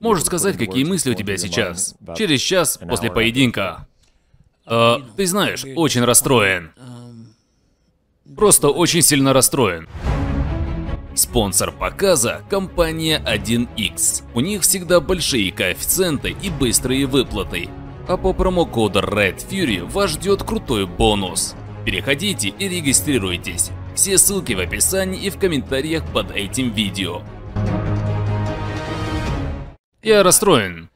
Можешь сказать, какие мысли у тебя сейчас? Через час после поединка. Э, ты знаешь, очень расстроен. Просто очень сильно расстроен. Спонсор показа – компания 1x. У них всегда большие коэффициенты и быстрые выплаты. А по промокоду Red Fury вас ждет крутой бонус. Переходите и регистрируйтесь. Все ссылки в описании и в комментариях под этим видео. Я расстроен.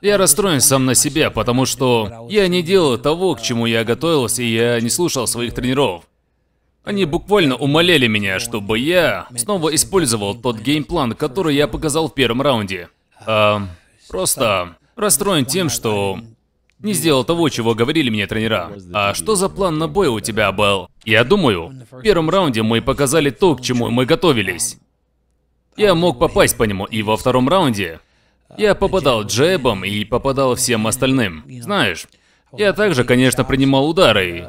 Я расстроен сам на себя, потому что я не делал того, к чему я готовился, и я не слушал своих тренеров. Они буквально умоляли меня, чтобы я снова использовал тот геймплан, который я показал в первом раунде. А, просто расстроен тем, что не сделал того, чего говорили мне тренера. А что за план на бой у тебя был? Я думаю, в первом раунде мы показали то, к чему мы готовились. Я мог попасть по нему, и во втором раунде я попадал джебом и попадал всем остальным. Знаешь, я также, конечно, принимал удары.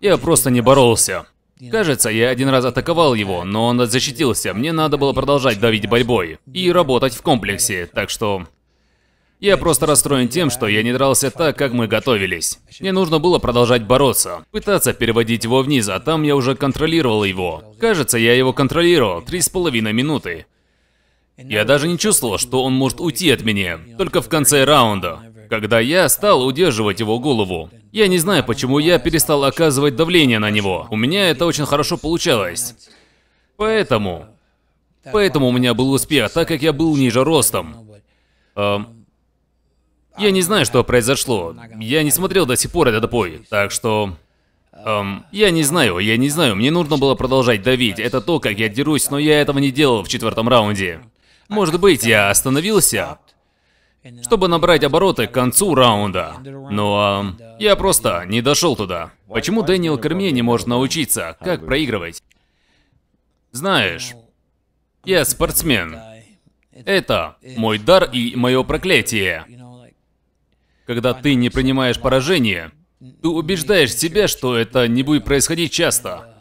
Я просто не боролся. Кажется, я один раз атаковал его, но он защитился. Мне надо было продолжать давить борьбой и работать в комплексе, так что... Я просто расстроен тем, что я не дрался так, как мы готовились. Мне нужно было продолжать бороться, пытаться переводить его вниз, а там я уже контролировал его. Кажется, я его контролировал три с половиной минуты. Я даже не чувствовал, что он может уйти от меня, только в конце раунда, когда я стал удерживать его голову. Я не знаю, почему я перестал оказывать давление на него. У меня это очень хорошо получалось. Поэтому... Поэтому у меня был успех, а так как я был ниже ростом. Эм, я не знаю, что произошло. Я не смотрел до сих пор этот бой, так что... Эм, я не знаю, я не знаю, мне нужно было продолжать давить. Это то, как я дерусь, но я этого не делал в четвертом раунде. Может быть, я остановился, чтобы набрать обороты к концу раунда. Но ну, э, а я просто не дошел туда. Почему Дэниел Керме не может научиться, как проигрывать? Знаешь, я спортсмен. Это мой дар и мое проклятие. Когда ты не принимаешь поражение, ты убеждаешь себя, что это не будет происходить часто.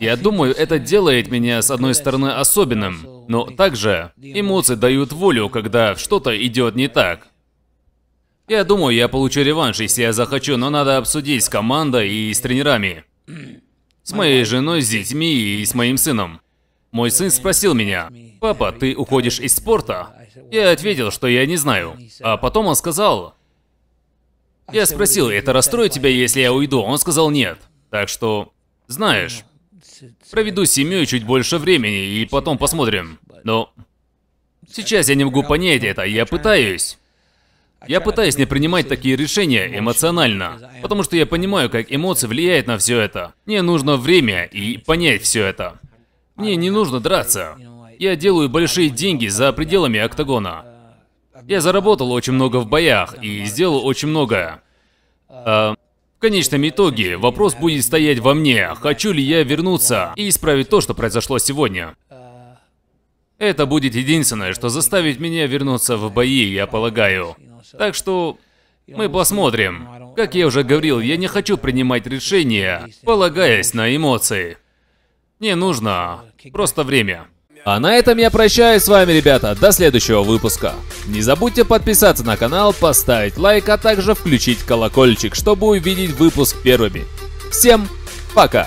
Я думаю, это делает меня, с одной стороны, особенным, но также эмоции дают волю, когда что-то идет не так. Я думаю, я получу реванш, если я захочу, но надо обсудить с командой и с тренерами. С моей женой, с детьми и с моим сыном. Мой сын спросил меня, «Папа, ты уходишь из спорта?» Я ответил, что я не знаю. А потом он сказал... Я спросил, «Это расстроит тебя, если я уйду?» Он сказал, «Нет». Так что, знаешь, Проведу с семьей чуть больше времени и потом посмотрим. Но сейчас я не могу понять это, я пытаюсь. Я пытаюсь не принимать такие решения эмоционально, потому что я понимаю, как эмоции влияют на все это. Мне нужно время и понять все это. Мне не нужно драться. Я делаю большие деньги за пределами октагона. Я заработал очень много в боях и сделал очень многое. А, в конечном итоге вопрос будет стоять во мне, хочу ли я вернуться и исправить то, что произошло сегодня. Это будет единственное, что заставит меня вернуться в бои, я полагаю. Так что мы посмотрим. Как я уже говорил, я не хочу принимать решения, полагаясь на эмоции. Не нужно, просто время. А на этом я прощаюсь с вами, ребята, до следующего выпуска. Не забудьте подписаться на канал, поставить лайк, а также включить колокольчик, чтобы увидеть выпуск первыми. Всем пока!